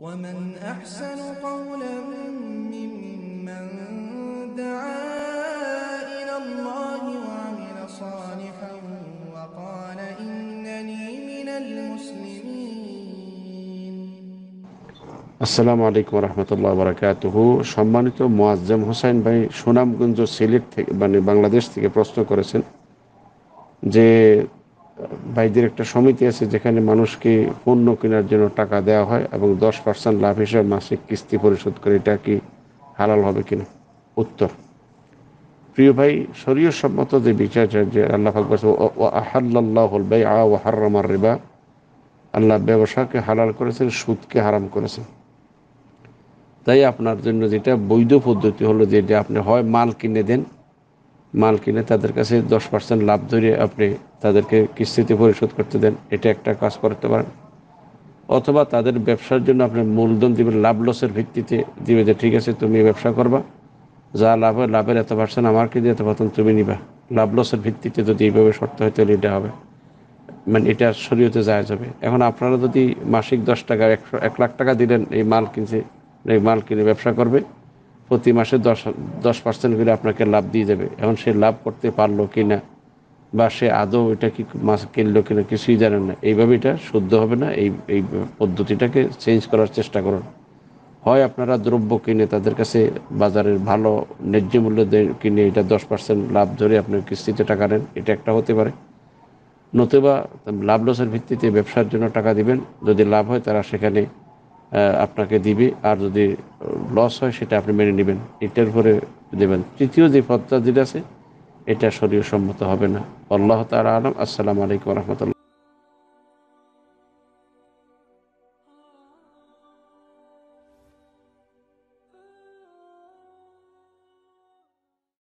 ومن أحسن قولا ممن دعا আসসালামু আলাইকুম রহমতুল্লাহ বরাকাতুহ সম্মানিত মোয়াজ্জেম হোসাইন ভাই সুনামগঞ্জ সিলেট থেকে মানে বাংলাদেশ থেকে প্রশ্ন করেছেন যে ভাইদের একটা সমিতি আছে যেখানে মানুষকে পণ্য কেনার জন্য টাকা দেওয়া হয় এবং দশ পার্সেন্ট লাভ হিসাবে মাসিক কিস্তি পরিশোধ করে এটা কি হালাল হবে কিনা উত্তর প্রিয় ভাই শরীয় সম্মত যে বিচার যে আল্লাহ আহাল্লাহুল ভাই আ রেবা আল্লাহ ব্যবসাকে হালাল করেছেন সুদকে হারাম করেছেন তাই আপনার জন্য যেটা বৈধ পদ্ধতি হলো যেটা আপনি হয় মাল কিনে দেন মাল কিনে তাদের কাছে দশ পার্সেন্ট লাভ ধরে আপনি তাদেরকে কিস্তিতে পরিশোধ করতে দেন এটা একটা কাজ করতে পারেন অথবা তাদের ব্যবসার জন্য আপনি মূলধন দিবেন লাভ লসের ভিত্তিতে দিবে যে ঠিক আছে তুমি ব্যবসা করবা যা লাভ হয় লাভের এত পার্সেন্ট আমাকে দিয়ে এত পার্সেন্ট তুমি নিবা লাভ লসের ভিত্তিতে যদি এইভাবে শর্ত হয় তাহলে এটা হবে মানে এটা শরীয়তে যায় যাবে এখন আপনারা যদি মাসিক দশ টাকা একশো এক লাখ টাকা দিলেন এই মাল কিনছে এই মাল কিনে ব্যবসা করবে প্রতি মাসে দশ দশ পার্সেন্ট করে আপনাকে লাভ দিয়ে দেবে এখন সে লাভ করতে পারলো কি না বা সে আদৌ এটা কি মাছ কিনলো কিনা কিছুই জানেন না এইভাবে এটা শুদ্ধ হবে না এই এই পদ্ধতিটাকে চেঞ্জ করার চেষ্টা করুন হয় আপনারা দ্রব্য কিনে তাদের কাছে বাজারের ভালো ন্যায্য মূল্য কিনে এটা দশ পার্সেন্ট লাভ ধরে আপনার কিস্তিতে টাকা নেন এটা একটা হতে পারে নতুবা লাভ লসের ভিত্তিতে ব্যবসার জন্য টাকা দিবেন যদি লাভ হয় তারা সেখানে আপনাকে দিবে আর যদি লস হয় সেটা আপনি মেনে নেবেন এটার উপরে দেবেন তৃতীয় যে পদটা যেটা আছে এটা শরীর সম্মত হবে না আল্লাহ তালা আলম আসসালামু আলাইকুম রহমতুল্লাহ